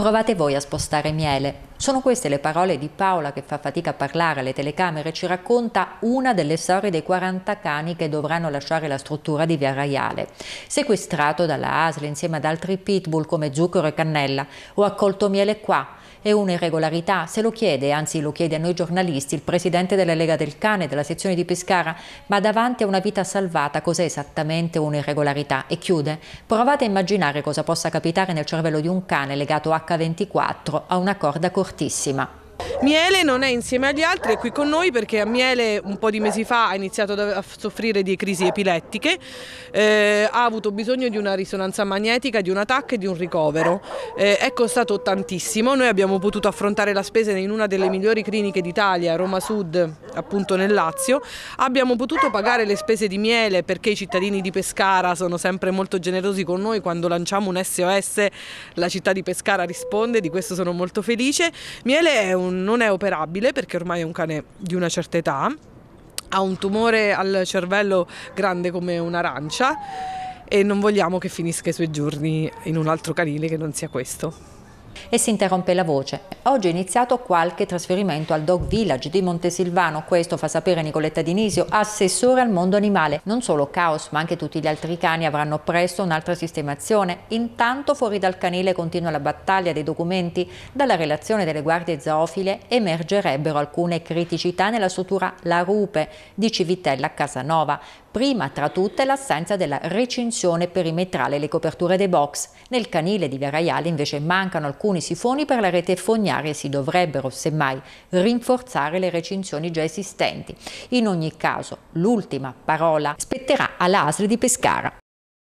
Provate voi a spostare miele. Sono queste le parole di Paola che fa fatica a parlare alle telecamere e ci racconta una delle storie dei 40 cani che dovranno lasciare la struttura di Via Raiale. Sequestrato dalla ASL insieme ad altri pitbull come Zucchero e Cannella, ho accolto miele qua. È un'irregolarità, se lo chiede, anzi lo chiede a noi giornalisti, il presidente della Lega del Cane della sezione di Pescara, ma davanti a una vita salvata cos'è esattamente un'irregolarità? E chiude, provate a immaginare cosa possa capitare nel cervello di un cane legato a H24 ha una corda cortissima. Miele non è insieme agli altri, è qui con noi perché a Miele un po' di mesi fa ha iniziato a soffrire di crisi epilettiche, eh, ha avuto bisogno di una risonanza magnetica, di un attacco e di un ricovero. Eh, è costato tantissimo, noi abbiamo potuto affrontare la spesa in una delle migliori cliniche d'Italia, Roma Sud, appunto nel Lazio. Abbiamo potuto pagare le spese di miele perché i cittadini di Pescara sono sempre molto generosi con noi, quando lanciamo un SOS la città di Pescara risponde, di questo sono molto felice. Miele è un, non è operabile perché ormai è un cane di una certa età, ha un tumore al cervello grande come un'arancia e non vogliamo che finisca i suoi giorni in un altro canile che non sia questo e si interrompe la voce. Oggi è iniziato qualche trasferimento al Dog Village di Montesilvano, questo fa sapere Nicoletta Dinisio, assessore al mondo animale. Non solo Caos, ma anche tutti gli altri cani avranno presto un'altra sistemazione. Intanto fuori dal canile continua la battaglia dei documenti. Dalla relazione delle guardie zoofile emergerebbero alcune criticità nella struttura La Rupe di Civitella Casanova. Prima tra tutte l'assenza della recinzione perimetrale e le coperture dei box. Nel canile di Via Raiale invece mancano alcune alcuni sifoni per la rete fognaria si dovrebbero semmai rinforzare le recinzioni già esistenti. In ogni caso l'ultima parola spetterà all'ASRI di Pescara.